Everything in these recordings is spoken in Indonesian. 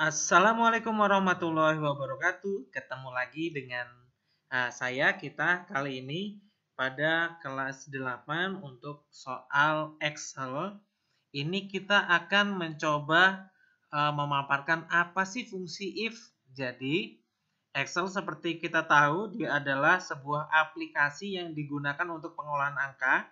Assalamualaikum warahmatullahi wabarakatuh. Ketemu lagi dengan uh, saya kita kali ini pada kelas 8 untuk soal Excel. Ini kita akan mencoba uh, memaparkan apa sih fungsi if. Jadi Excel seperti kita tahu dia adalah sebuah aplikasi yang digunakan untuk pengolahan angka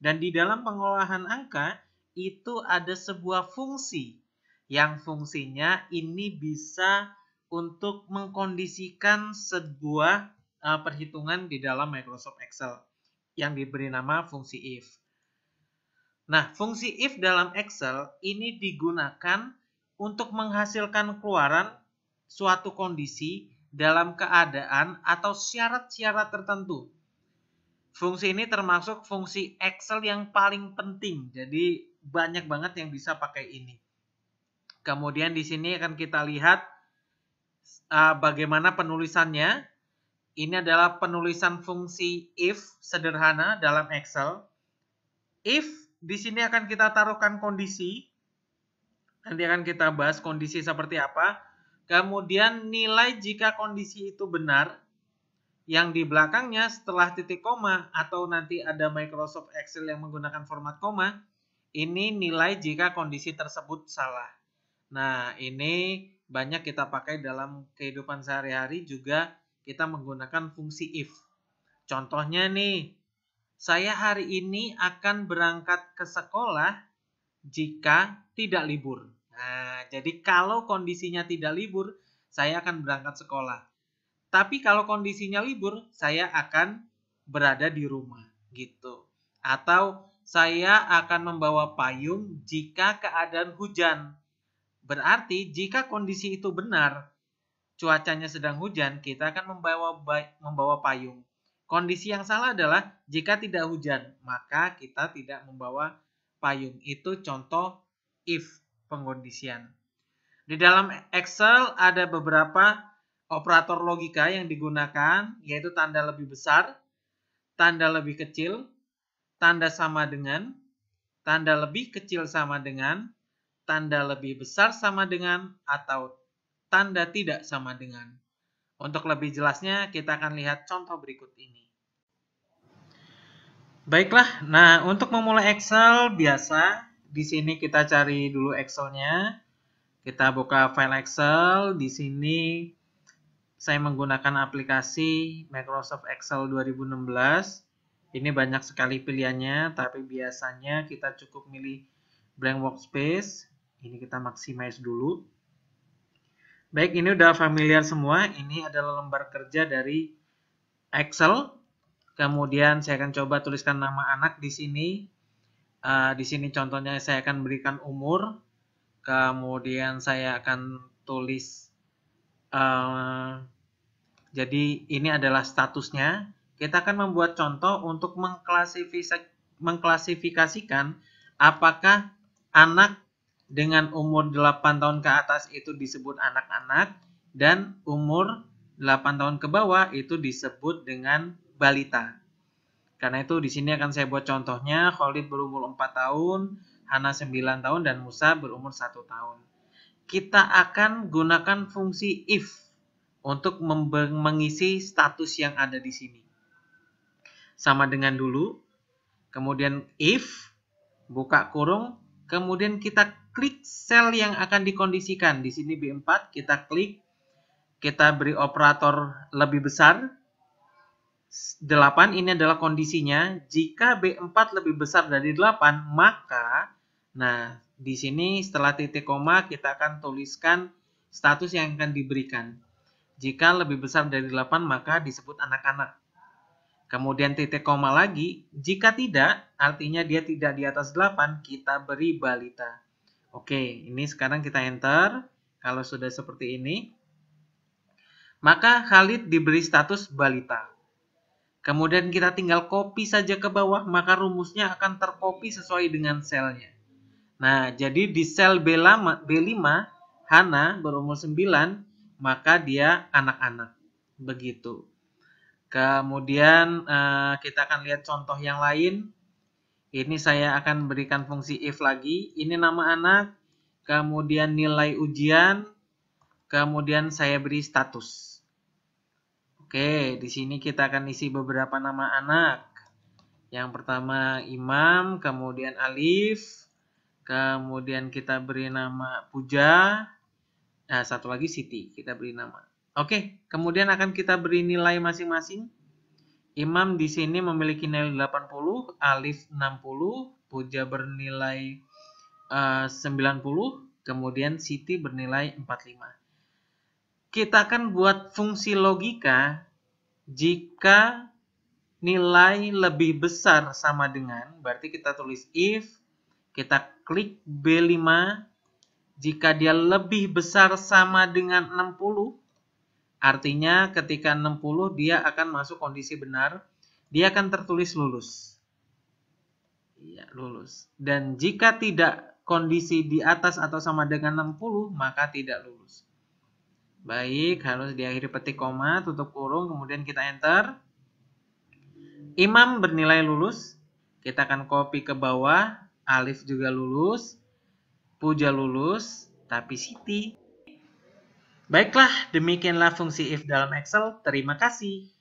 dan di dalam pengolahan angka itu ada sebuah fungsi yang fungsinya ini bisa untuk mengkondisikan sebuah e, perhitungan di dalam Microsoft Excel yang diberi nama fungsi if. Nah, fungsi if dalam Excel ini digunakan untuk menghasilkan keluaran suatu kondisi dalam keadaan atau syarat-syarat tertentu. Fungsi ini termasuk fungsi Excel yang paling penting, jadi banyak banget yang bisa pakai ini. Kemudian di sini akan kita lihat uh, bagaimana penulisannya. Ini adalah penulisan fungsi if sederhana dalam Excel. If di sini akan kita taruhkan kondisi. Nanti akan kita bahas kondisi seperti apa. Kemudian nilai jika kondisi itu benar. Yang di belakangnya setelah titik koma atau nanti ada Microsoft Excel yang menggunakan format koma. Ini nilai jika kondisi tersebut salah. Nah, ini banyak kita pakai dalam kehidupan sehari-hari juga kita menggunakan fungsi if. Contohnya nih, saya hari ini akan berangkat ke sekolah jika tidak libur. Nah, jadi kalau kondisinya tidak libur, saya akan berangkat sekolah. Tapi kalau kondisinya libur, saya akan berada di rumah gitu. Atau saya akan membawa payung jika keadaan hujan. Berarti jika kondisi itu benar, cuacanya sedang hujan, kita akan membawa membawa payung. Kondisi yang salah adalah jika tidak hujan, maka kita tidak membawa payung. Itu contoh if pengkondisian. Di dalam Excel ada beberapa operator logika yang digunakan, yaitu tanda lebih besar, tanda lebih kecil, tanda sama dengan, tanda lebih kecil sama dengan, tanda lebih besar sama dengan atau tanda tidak sama dengan. Untuk lebih jelasnya, kita akan lihat contoh berikut ini. Baiklah, nah untuk memulai Excel biasa, di sini kita cari dulu Excel-nya. Kita buka file Excel, di sini saya menggunakan aplikasi Microsoft Excel 2016. Ini banyak sekali pilihannya, tapi biasanya kita cukup milih blank workspace. Ini kita maximize dulu. Baik, ini udah familiar semua. Ini adalah lembar kerja dari Excel. Kemudian saya akan coba tuliskan nama anak di sini. Uh, di sini contohnya saya akan berikan umur. Kemudian saya akan tulis. Uh, jadi ini adalah statusnya. Kita akan membuat contoh untuk mengklasifikasikan apakah anak dengan umur 8 tahun ke atas itu disebut anak-anak dan umur 8 tahun ke bawah itu disebut dengan balita. Karena itu di sini akan saya buat contohnya Khalid berumur 4 tahun, Hana 9 tahun dan Musa berumur 1 tahun. Kita akan gunakan fungsi if untuk mengisi status yang ada di sini. Sama dengan dulu, kemudian if, buka kurung, kemudian kita klik sel yang akan dikondisikan. Di sini B4 kita klik, kita beri operator lebih besar. 8 ini adalah kondisinya. Jika B4 lebih besar dari 8, maka nah di sini setelah titik koma kita akan tuliskan status yang akan diberikan. Jika lebih besar dari 8 maka disebut anak-anak. Kemudian titik koma lagi, jika tidak, artinya dia tidak di atas 8, kita beri balita. Oke, ini sekarang kita enter. Kalau sudah seperti ini, maka Khalid diberi status balita. Kemudian kita tinggal copy saja ke bawah, maka rumusnya akan tercopy sesuai dengan selnya. Nah, jadi di sel B5, B5 Hana berumur 9, maka dia anak-anak. Begitu. Kemudian eh, kita akan lihat contoh yang lain. Ini saya akan berikan fungsi if lagi. Ini nama anak, kemudian nilai ujian, kemudian saya beri status. Oke, di sini kita akan isi beberapa nama anak. Yang pertama Imam, kemudian Alif, kemudian kita beri nama Puja, nah satu lagi Siti, kita beri nama. Oke, kemudian akan kita beri nilai masing-masing. Imam di sini memiliki nilai 80, alif 60, puja bernilai eh, uh, 90, kemudian siti bernilai 45. Kita akan buat fungsi logika jika nilai lebih besar sama dengan, berarti kita tulis if, kita klik B5, jika dia lebih besar sama dengan 60, Artinya ketika 60 dia akan masuk kondisi benar, dia akan tertulis lulus. Ya, lulus. Dan jika tidak kondisi di atas atau sama dengan 60, maka tidak lulus. Baik, harus diakhiri petik koma, tutup kurung, kemudian kita enter. Imam bernilai lulus. Kita akan copy ke bawah. Alif juga lulus. Puja lulus, tapi Siti Baiklah, demikianlah fungsi if dalam Excel. Terima kasih.